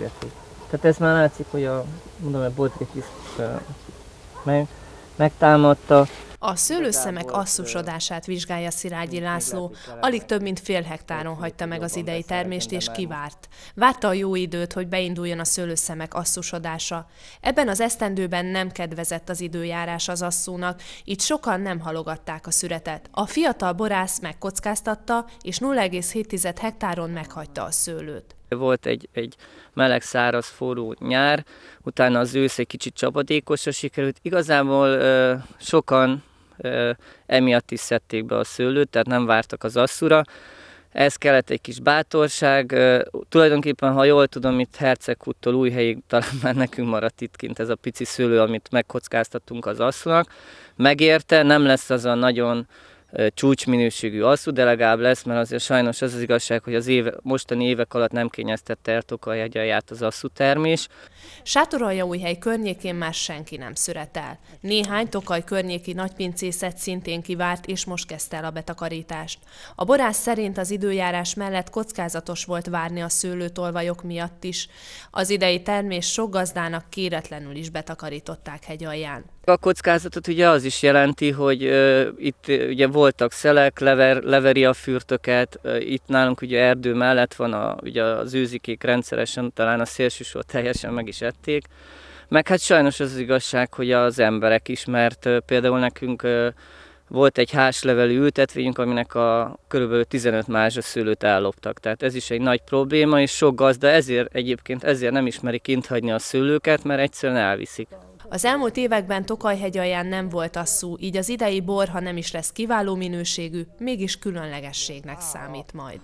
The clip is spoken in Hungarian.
beszélgetni. Tehát ez már látszik, hogy a, mondom, a Bodrik is meg, megtámadta. A szőlőszemek asszusodását vizsgálja Szirágyi László. Alig több mint fél hektáron hagyta meg az idei termést, és kivárt. Várta a jó időt, hogy beinduljon a szőlőszemek asszusodása. Ebben az esztendőben nem kedvezett az időjárás az asszúnak, így sokan nem halogatták a szüretet. A fiatal borász megkockáztatta, és 0,7 hektáron meghagyta a szőlőt. Volt egy, egy meleg, száraz, forró nyár, utána az ősz egy kicsit csapadékosra sikerült. Igazából ö, sokan ö, emiatt is szedték be a szőlőt, tehát nem vártak az asszura. Ez kellett egy kis bátorság. Ö, tulajdonképpen, ha jól tudom, itt új helyig talán már nekünk maradt itt kint ez a pici szőlő, amit megkockáztattunk az asszunak. Megérte, nem lesz az a nagyon csúcsminőségű alszú, de legalább lesz, mert azért sajnos az az igazság, hogy az éve, mostani évek alatt nem kényeztette a jegyalját az asszú termés. hely környékén már senki nem szüretel. Néhány Tokaj környéki nagypincészet szintén kivárt, és most kezdte el a betakarítást. A borász szerint az időjárás mellett kockázatos volt várni a szőlőtolvajok miatt is. Az idei termés sok gazdának kéretlenül is betakarították hegyalján. A kockázatot ugye az is jelenti, hogy uh, itt ugye voltak szelek, lever, leveri a fürtöket, itt nálunk ugye erdő mellett van a, ugye az őzikék rendszeresen, talán a szélsősor teljesen meg is ették, meg hát sajnos az, az igazság, hogy az emberek is, mert például nekünk volt egy házlevelű ültetvényünk, aminek a kb. 15 a szőlőt elloptak. Tehát ez is egy nagy probléma, és sok gazda ezért egyébként ezért nem ismeri kint hagyni a szőlőket, mert egyszerűen elviszik. Az elmúlt években alján nem volt asszú, így az idei bor, ha nem is lesz kiváló minőségű, mégis különlegességnek számít majd.